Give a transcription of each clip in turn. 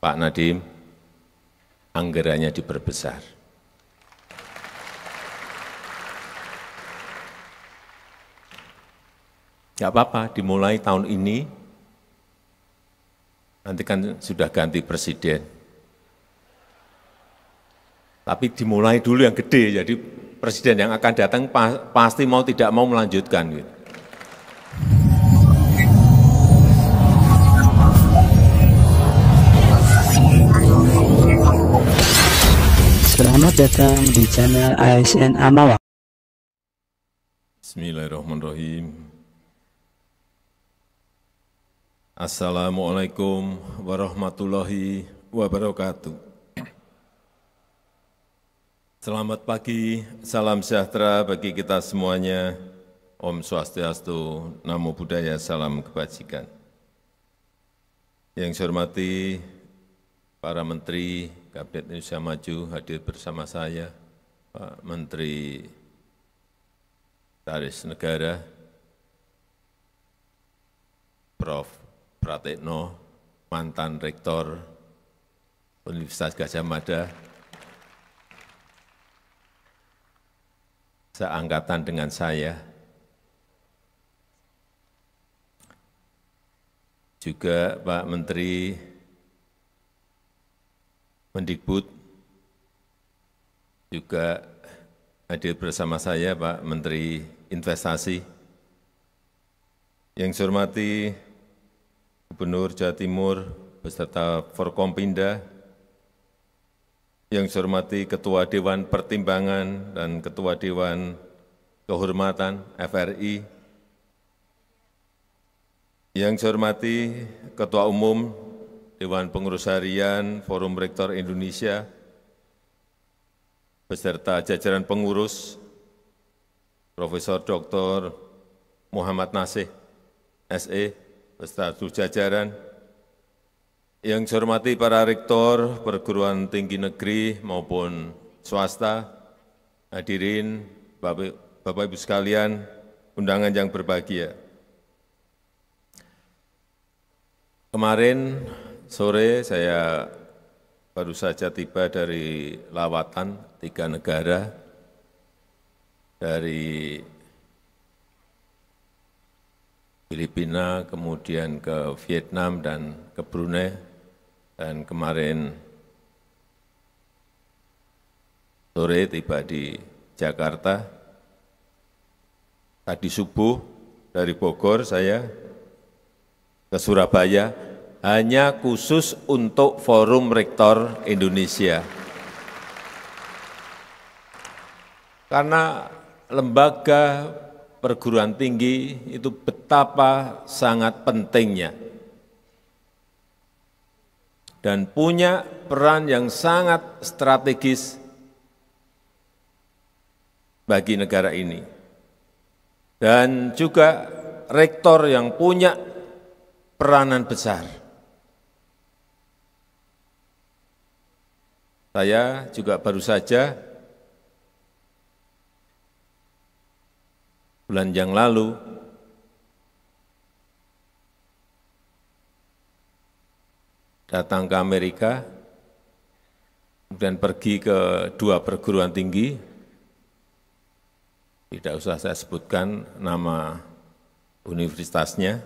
Pak Nadiem, anggarannya diperbesar. Enggak apa-apa, dimulai tahun ini, nanti kan sudah ganti presiden. Tapi dimulai dulu yang gede, jadi presiden yang akan datang pasti mau tidak mau melanjutkan. Gitu. Selamat datang di channel ASN Amawa. Bismillahirrahmanirrahim. Assalamualaikum warahmatullahi wabarakatuh. Selamat pagi, salam sejahtera bagi kita semuanya. Om Swastiastu, Namo Buddhaya, Salam Kebajikan. Yang saya hormati para menteri, Kabinet Indonesia Maju hadir bersama saya, Pak Menteri Taris Negara, Prof. Pratekno, mantan Rektor Universitas Gajah Mada, seangkatan dengan saya, juga Pak Menteri Mendikbud, juga hadir bersama saya Pak Menteri Investasi, yang saya hormati Gubernur Jawa Timur beserta Forkompinda, yang saya hormati Ketua Dewan Pertimbangan dan Ketua Dewan Kehormatan FRI, yang saya hormati Ketua Umum Dewan Pengurus Harian Forum Rektor Indonesia, beserta jajaran pengurus, Profesor Dr. Muhammad Nasih, SE, beserta seluruh jajaran, yang saya hormati para rektor perguruan tinggi negeri maupun swasta, hadirin, Bapak, Bapak Ibu sekalian, undangan yang berbahagia. Kemarin sore saya baru saja tiba dari lawatan tiga negara, dari Filipina, kemudian ke Vietnam dan ke Brunei, dan kemarin sore tiba di Jakarta. Tadi subuh dari Bogor saya ke Surabaya, hanya khusus untuk Forum Rektor Indonesia. Karena lembaga perguruan tinggi itu betapa sangat pentingnya dan punya peran yang sangat strategis bagi negara ini. Dan juga rektor yang punya peranan besar Saya juga baru saja bulan yang lalu datang ke Amerika, kemudian pergi ke dua perguruan tinggi, tidak usah saya sebutkan nama universitasnya,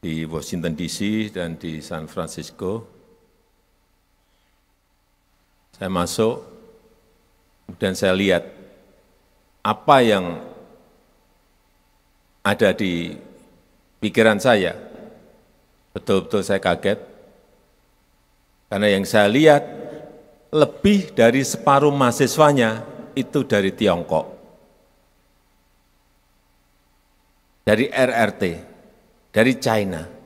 di Washington DC dan di San Francisco, saya masuk, kemudian saya lihat apa yang ada di pikiran saya. Betul-betul saya kaget, karena yang saya lihat lebih dari separuh mahasiswanya itu dari Tiongkok. Dari RRT, dari China.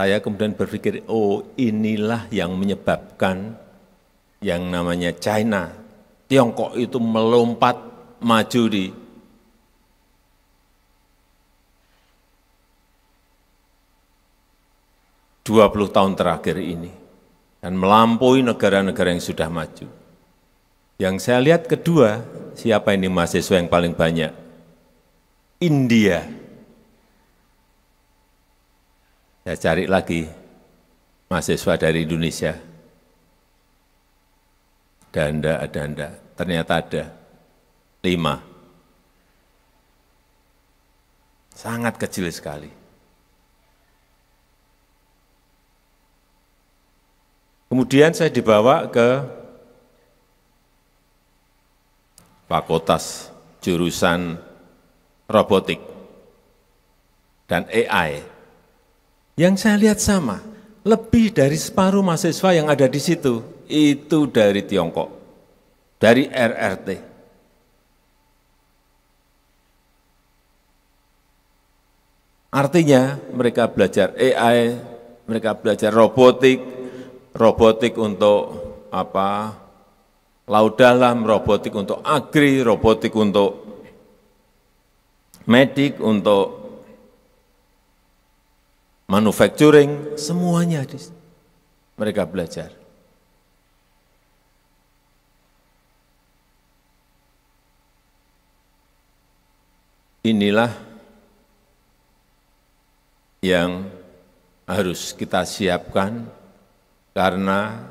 saya kemudian berpikir, oh inilah yang menyebabkan yang namanya China, Tiongkok itu melompat maju di dua puluh tahun terakhir ini dan melampaui negara-negara yang sudah maju. Yang saya lihat kedua, siapa ini mahasiswa yang paling banyak? India. Saya cari lagi mahasiswa dari Indonesia. Ada enggak, ada enggak. Ternyata ada lima. Sangat kecil sekali. Kemudian saya dibawa ke fakultas jurusan robotik dan AI yang saya lihat sama, lebih dari separuh mahasiswa yang ada di situ itu dari Tiongkok, dari RRT. Artinya mereka belajar AI, mereka belajar robotik, robotik untuk apa? Laut dalam, robotik untuk agri, robotik untuk medik, untuk manufacturing, semuanya mereka belajar. Inilah yang harus kita siapkan karena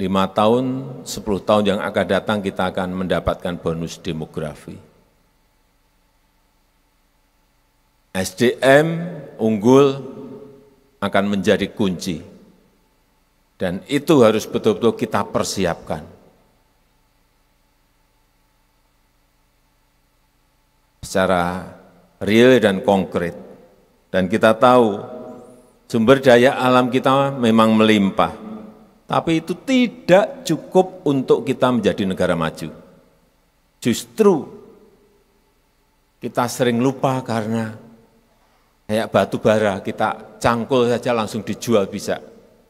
lima tahun, sepuluh tahun yang akan datang kita akan mendapatkan bonus demografi. sdm unggul akan menjadi kunci dan itu harus betul-betul kita persiapkan. Secara real dan konkret. Dan kita tahu sumber daya alam kita memang melimpah, tapi itu tidak cukup untuk kita menjadi negara maju. Justru kita sering lupa karena kayak batu bara kita cangkul saja langsung dijual bisa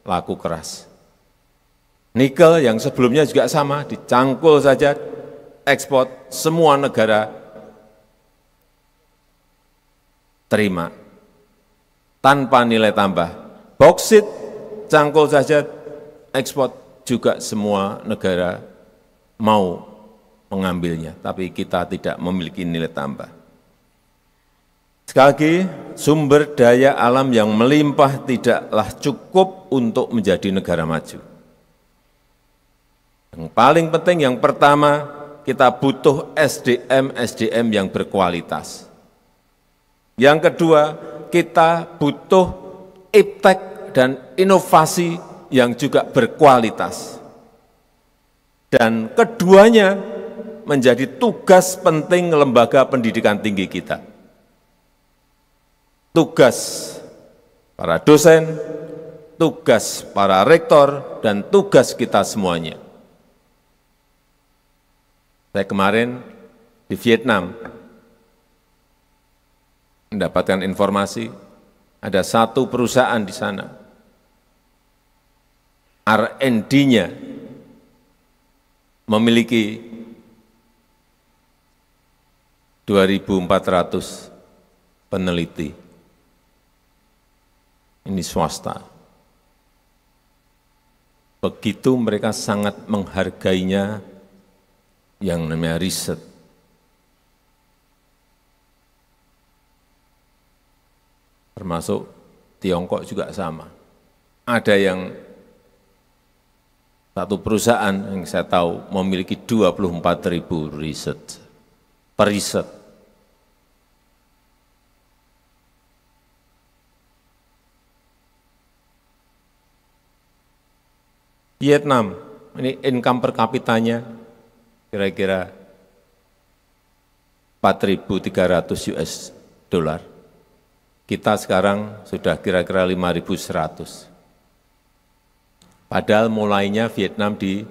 laku keras. Nikel yang sebelumnya juga sama, dicangkul saja ekspor semua negara terima tanpa nilai tambah. Boksit cangkul saja ekspor juga semua negara mau mengambilnya, tapi kita tidak memiliki nilai tambah. Sekali lagi, sumber daya alam yang melimpah tidaklah cukup untuk menjadi negara maju. Yang paling penting yang pertama, kita butuh SDM-SDM yang berkualitas. Yang kedua, kita butuh iptek dan inovasi yang juga berkualitas. Dan keduanya menjadi tugas penting lembaga pendidikan tinggi kita tugas para dosen, tugas para rektor, dan tugas kita semuanya. Saya kemarin di Vietnam mendapatkan informasi ada satu perusahaan di sana. R&D-nya memiliki 2.400 peneliti ini swasta. Begitu mereka sangat menghargainya yang namanya riset. Termasuk Tiongkok juga sama. Ada yang satu perusahaan yang saya tahu memiliki 24 ribu riset, periset. Vietnam, ini income per kapitanya kira-kira 4.300 US dolar. Kita sekarang sudah kira-kira 5.100. Padahal mulainya Vietnam di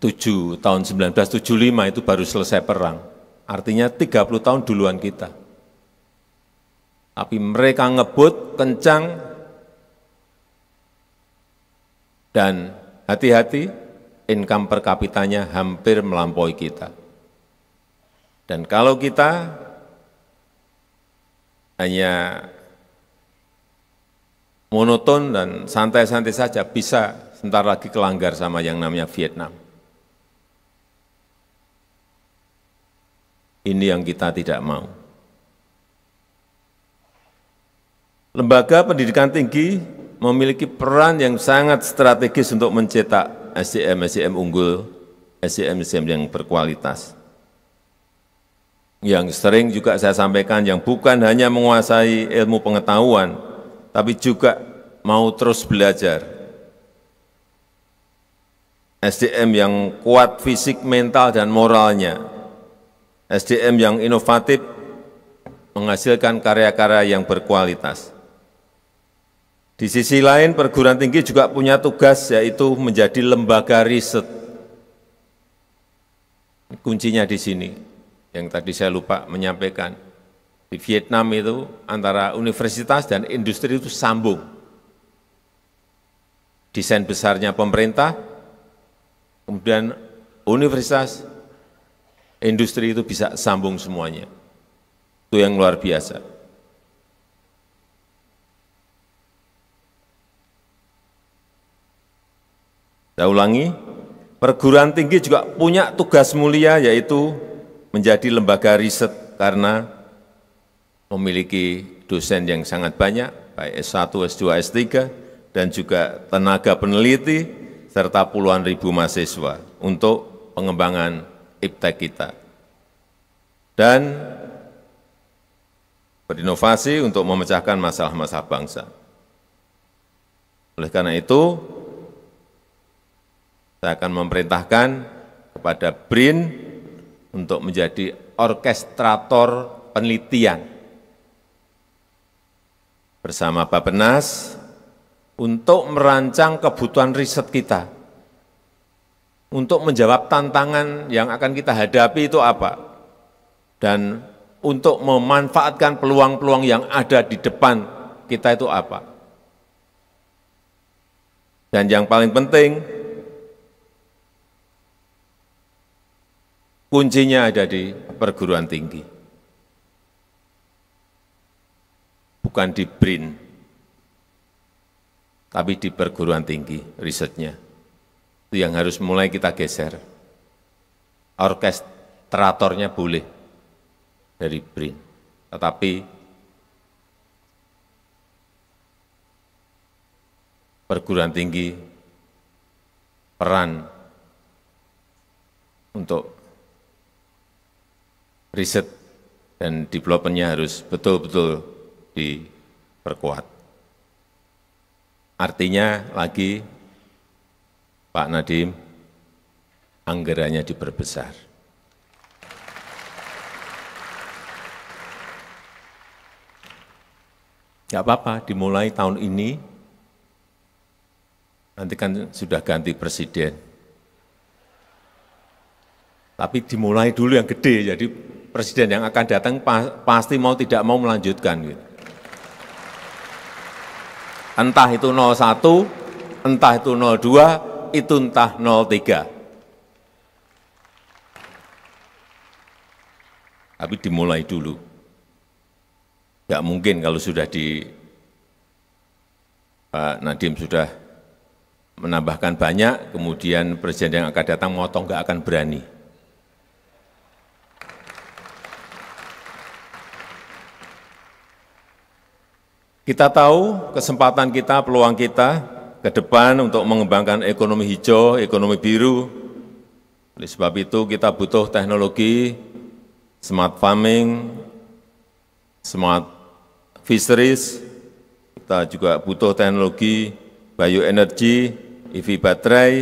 7 tahun 1975 itu baru selesai perang. Artinya 30 tahun duluan kita. Tapi mereka ngebut kencang dan hati-hati, income per kapitanya hampir melampaui kita. Dan kalau kita hanya monoton dan santai-santai saja, bisa sebentar lagi kelanggar sama yang namanya Vietnam. Ini yang kita tidak mau. Lembaga pendidikan tinggi memiliki peran yang sangat strategis untuk mencetak SDM-SDM unggul, SDM-SDM yang berkualitas. Yang sering juga saya sampaikan, yang bukan hanya menguasai ilmu pengetahuan, tapi juga mau terus belajar. SDM yang kuat fisik, mental, dan moralnya. SDM yang inovatif, menghasilkan karya-karya yang berkualitas. Di sisi lain, perguruan tinggi juga punya tugas yaitu menjadi lembaga riset. Kuncinya di sini, yang tadi saya lupa menyampaikan. Di Vietnam itu antara universitas dan industri itu sambung. Desain besarnya pemerintah, kemudian universitas, industri itu bisa sambung semuanya. Itu yang luar biasa. Saya ulangi, perguruan tinggi juga punya tugas mulia yaitu menjadi lembaga riset karena memiliki dosen yang sangat banyak, baik S1, S2, S3, dan juga tenaga peneliti, serta puluhan ribu mahasiswa untuk pengembangan IPTEK kita. Dan berinovasi untuk memecahkan masalah-masalah bangsa. Oleh karena itu, saya akan memerintahkan kepada BRIN untuk menjadi orkestrator penelitian bersama Bapenas untuk merancang kebutuhan riset kita, untuk menjawab tantangan yang akan kita hadapi itu apa, dan untuk memanfaatkan peluang-peluang yang ada di depan kita itu apa. Dan yang paling penting, kuncinya ada di perguruan tinggi, bukan di BRIN, tapi di perguruan tinggi risetnya. Itu yang harus mulai kita geser. Orkestratornya boleh dari BRIN, tetapi perguruan tinggi peran untuk riset dan developmentnya harus betul-betul diperkuat. Artinya lagi, Pak Nadiem, anggarannya diperbesar. Tidak apa-apa, dimulai tahun ini, nanti kan sudah ganti presiden. Tapi dimulai dulu yang gede, jadi presiden yang akan datang pasti mau tidak mau melanjutkan. Gitu. Entah itu 01, entah itu 02, itu entah 03. Tapi dimulai dulu. Tidak mungkin kalau sudah di Pak Nadiem sudah menambahkan banyak, kemudian presiden yang akan datang motong nggak akan berani. Kita tahu kesempatan kita, peluang kita ke depan untuk mengembangkan ekonomi hijau, ekonomi biru. Oleh sebab itu kita butuh teknologi, smart farming, smart fisheries, kita juga butuh teknologi bioenergi, EV baterai,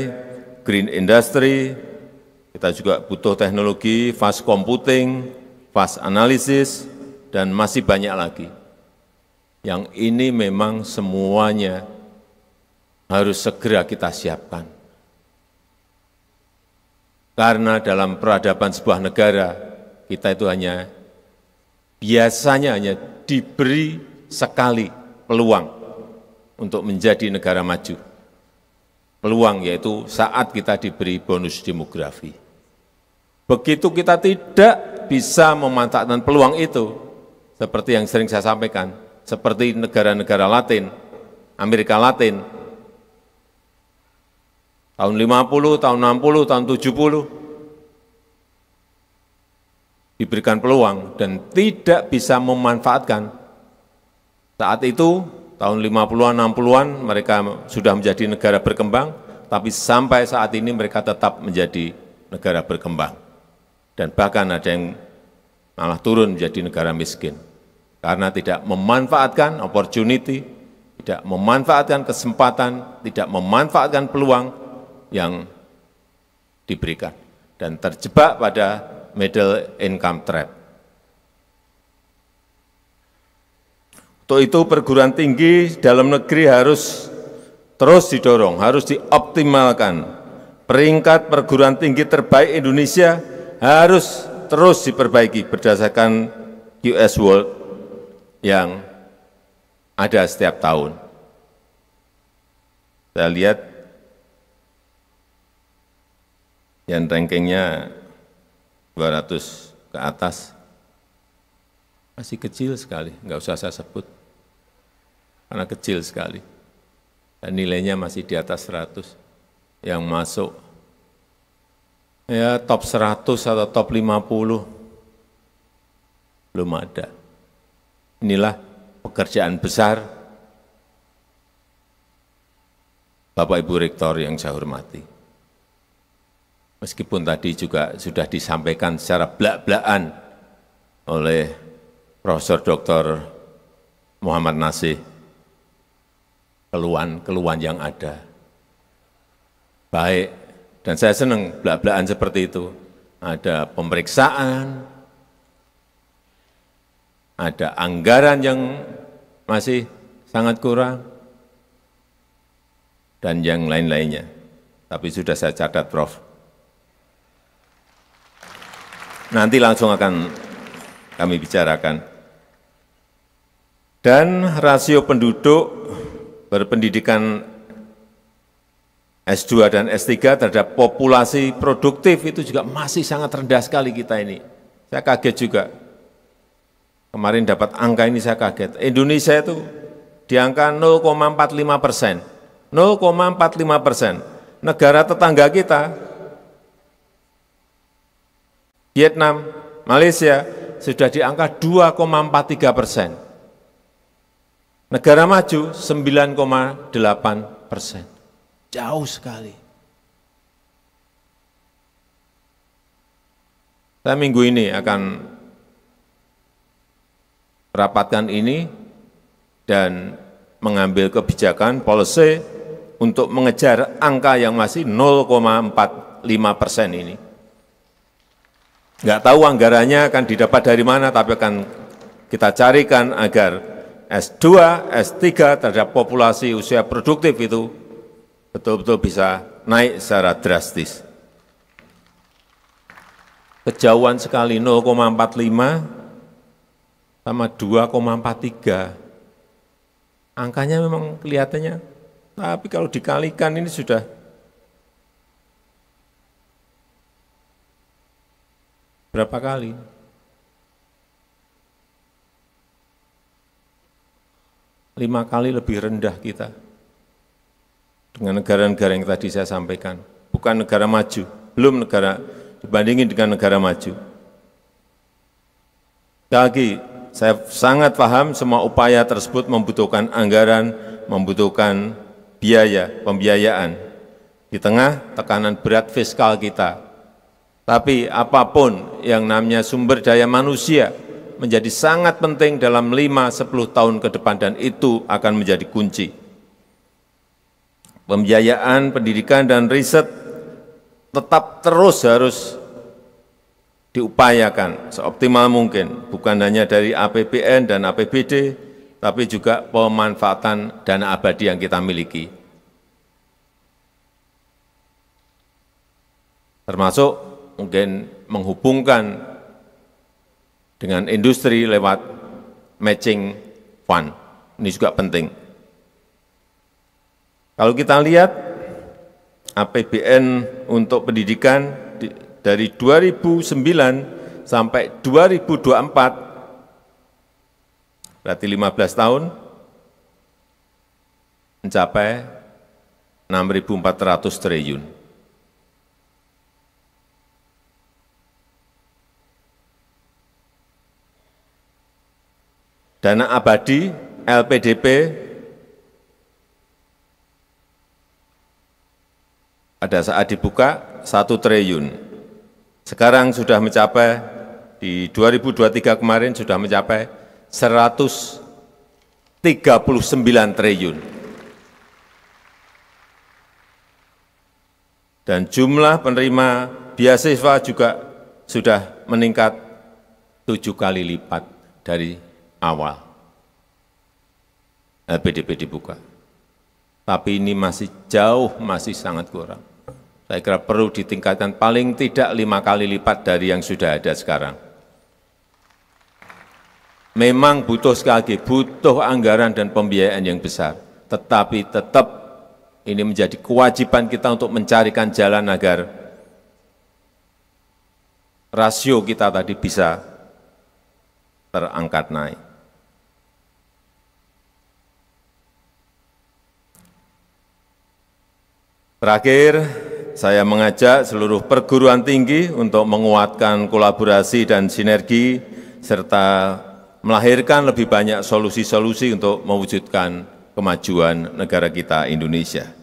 green industry, kita juga butuh teknologi fast computing, fast analysis, dan masih banyak lagi yang ini memang semuanya harus segera kita siapkan. Karena dalam peradaban sebuah negara, kita itu hanya biasanya hanya diberi sekali peluang untuk menjadi negara maju. Peluang yaitu saat kita diberi bonus demografi. Begitu kita tidak bisa memanfaatkan peluang itu, seperti yang sering saya sampaikan, seperti negara-negara Latin, Amerika Latin, tahun 50, tahun 60, tahun 70, diberikan peluang dan tidak bisa memanfaatkan. Saat itu, tahun 50-an, 60-an, mereka sudah menjadi negara berkembang, tapi sampai saat ini mereka tetap menjadi negara berkembang. Dan bahkan ada yang malah turun menjadi negara miskin karena tidak memanfaatkan opportunity, tidak memanfaatkan kesempatan, tidak memanfaatkan peluang yang diberikan, dan terjebak pada middle income trap. Untuk itu perguruan tinggi dalam negeri harus terus didorong, harus dioptimalkan. Peringkat perguruan tinggi terbaik Indonesia harus terus diperbaiki berdasarkan US World yang ada setiap tahun. Saya lihat yang rankingnya 200 ke atas masih kecil sekali, nggak usah saya sebut, karena kecil sekali. Dan nilainya masih di atas 100. Yang masuk ya top 100 atau top 50 belum ada. Inilah pekerjaan besar Bapak Ibu Rektor yang saya hormati. Meskipun tadi juga sudah disampaikan secara belak-belakan oleh Profesor Dr. Muhammad Nasih, keluhan-keluhan yang ada. Baik, dan saya senang belak-belakan seperti itu. Ada pemeriksaan, ada anggaran yang masih sangat kurang, dan yang lain-lainnya. Tapi sudah saya catat, Prof. Nanti langsung akan kami bicarakan. Dan rasio penduduk berpendidikan S2 dan S3 terhadap populasi produktif itu juga masih sangat rendah sekali kita ini. Saya kaget juga, Kemarin dapat angka ini saya kaget. Indonesia itu di angka 0,45 persen. 0,45 persen. Negara tetangga kita, Vietnam, Malaysia, sudah di angka 2,43 persen. Negara maju 9,8 persen. Jauh sekali. Saya minggu ini akan rapatkan ini dan mengambil kebijakan policy untuk mengejar angka yang masih 0,45 persen ini. Enggak tahu anggarannya akan didapat dari mana, tapi akan kita carikan agar S2, S3 terhadap populasi usia produktif itu betul-betul bisa naik secara drastis. Kejauhan sekali 0,45 sama 2,43. Angkanya memang kelihatannya, tapi kalau dikalikan ini sudah berapa kali? Lima kali lebih rendah kita dengan negara-negara yang tadi saya sampaikan. Bukan negara maju, belum negara dibandingin dengan negara maju. lagi, saya sangat paham semua upaya tersebut membutuhkan anggaran, membutuhkan biaya, pembiayaan. Di tengah tekanan berat fiskal kita. Tapi apapun yang namanya sumber daya manusia menjadi sangat penting dalam 5-10 tahun ke depan dan itu akan menjadi kunci. Pembiayaan, pendidikan, dan riset tetap terus harus diupayakan seoptimal mungkin, bukan hanya dari APBN dan APBD, tapi juga pemanfaatan dana abadi yang kita miliki. Termasuk mungkin menghubungkan dengan industri lewat matching fund. Ini juga penting. Kalau kita lihat APBN untuk pendidikan dari 2009 sampai 2024, berarti 15 tahun, mencapai 6.400 triliun. Dana abadi LPDP ada saat dibuka 1 triliun, sekarang sudah mencapai, di 2023 kemarin sudah mencapai 139 triliun. Dan jumlah penerima beasiswa juga sudah meningkat tujuh kali lipat dari awal LPDP dibuka. Tapi ini masih jauh, masih sangat kurang saya kira perlu ditingkatkan paling tidak lima kali lipat dari yang sudah ada sekarang. Memang butuh sekali lagi, butuh anggaran dan pembiayaan yang besar. Tetapi tetap ini menjadi kewajiban kita untuk mencarikan jalan agar rasio kita tadi bisa terangkat naik. Terakhir, saya mengajak seluruh perguruan tinggi untuk menguatkan kolaborasi dan sinergi, serta melahirkan lebih banyak solusi-solusi untuk mewujudkan kemajuan negara kita Indonesia.